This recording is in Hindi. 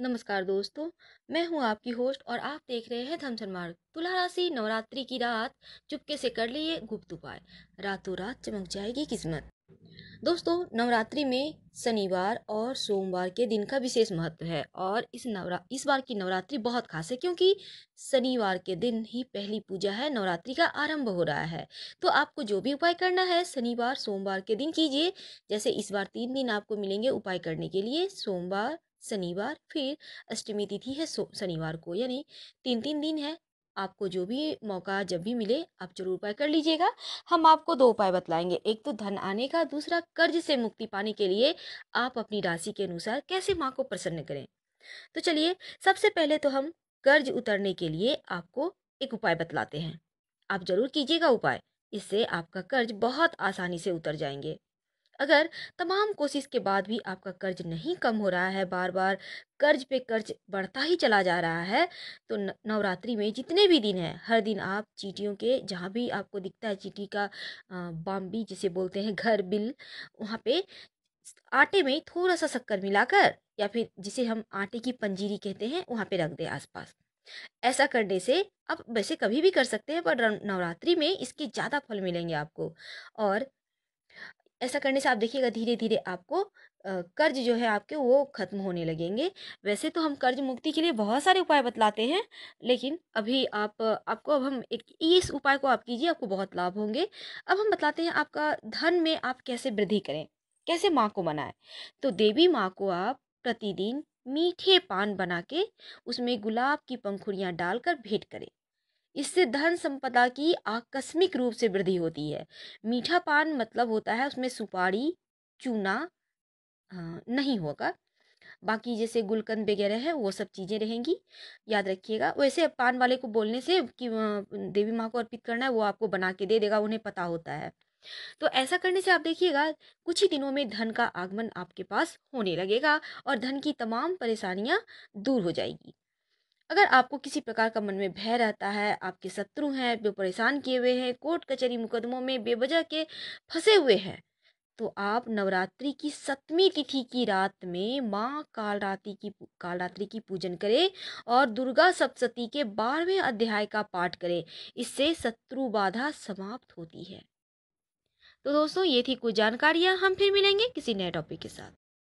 नमस्कार दोस्तों मैं हूं आपकी होस्ट और आप देख रहे हैं थमसन मार्ग तुला राशि नवरात्रि की रात चुपके से कर लिए गुप्त उपाय रातों रात चमक जाएगी किस्मत दोस्तों नवरात्रि में शनिवार और सोमवार के दिन का विशेष महत्व है और इस नवरा इस बार की नवरात्रि बहुत खास है क्योंकि शनिवार के दिन ही पहली पूजा है नवरात्रि का आरंभ हो रहा है तो आपको जो भी उपाय करना है शनिवार सोमवार के दिन कीजिए जैसे इस बार तीन दिन आपको मिलेंगे उपाय करने के लिए सोमवार शनिवार फिर अष्टमी तिथि है शनिवार को यानी तीन तीन दिन है आपको जो भी मौका जब भी मिले आप जरूर उपाय कर लीजिएगा हम आपको दो उपाय बतलाएंगे एक तो धन आने का दूसरा कर्ज से मुक्ति पाने के लिए आप अपनी राशि के अनुसार कैसे माँ को प्रसन्न करें तो चलिए सबसे पहले तो हम कर्ज उतरने के लिए आपको एक उपाय बतलाते हैं आप जरूर कीजिएगा उपाय इससे आपका कर्ज बहुत आसानी से उतर जाएंगे अगर तमाम कोशिश के बाद भी आपका कर्ज नहीं कम हो रहा है बार बार कर्ज पे कर्ज बढ़ता ही चला जा रहा है तो नवरात्रि में जितने भी दिन हैं हर दिन आप चीटियों के जहाँ भी आपको दिखता है चीटी का बाम्बी जिसे बोलते हैं घर बिल वहाँ पे आटे में थोड़ा सा शक्कर मिलाकर या फिर जिसे हम आटे की पंजीरी कहते हैं वहाँ पे रख दें आसपास ऐसा करने से आप वैसे कभी भी कर सकते हैं पर नवरात्रि में इसके ज़्यादा फल मिलेंगे आपको और ऐसा करने से आप देखिएगा धीरे धीरे आपको कर्ज जो है आपके वो ख़त्म होने लगेंगे वैसे तो हम कर्ज मुक्ति के लिए बहुत सारे उपाय बतलाते हैं लेकिन अभी आप आपको अब हम एक इस उपाय को आप कीजिए आपको बहुत लाभ होंगे अब हम बतलाते हैं आपका धन में आप कैसे वृद्धि करें कैसे माँ को मनाएं तो देवी माँ को आप प्रतिदिन मीठे पान बना के उसमें गुलाब की पंखुड़ियाँ डालकर भेंट करें इससे धन संपदा की आकस्मिक रूप से वृद्धि होती है मीठा पान मतलब होता है उसमें सुपारी चूना नहीं होगा बाकी जैसे गुलकंद वगैरह है वो सब चीज़ें रहेंगी याद रखिएगा वैसे पान वाले को बोलने से कि देवी माँ को अर्पित करना है वो आपको बना के दे देगा उन्हें पता होता है तो ऐसा करने से आप देखिएगा कुछ ही दिनों में धन का आगमन आपके पास होने लगेगा और धन की तमाम परेशानियाँ दूर हो जाएगी अगर आपको किसी प्रकार का मन में भय रहता है आपके शत्रु हैं वे परेशान किए हुए हैं कोर्ट कचहरी मुकदमों में बेवजह के फंसे हुए हैं तो आप नवरात्रि की सप्तमी तिथि की रात में माँ कालरात्रि की कालरात्रि की पूजन करें और दुर्गा सप्तती के बारहवें अध्याय का पाठ करें इससे शत्रु बाधा समाप्त होती है तो दोस्तों ये थी कुछ जानकारियाँ हम फिर मिलेंगे किसी नए टॉपिक के साथ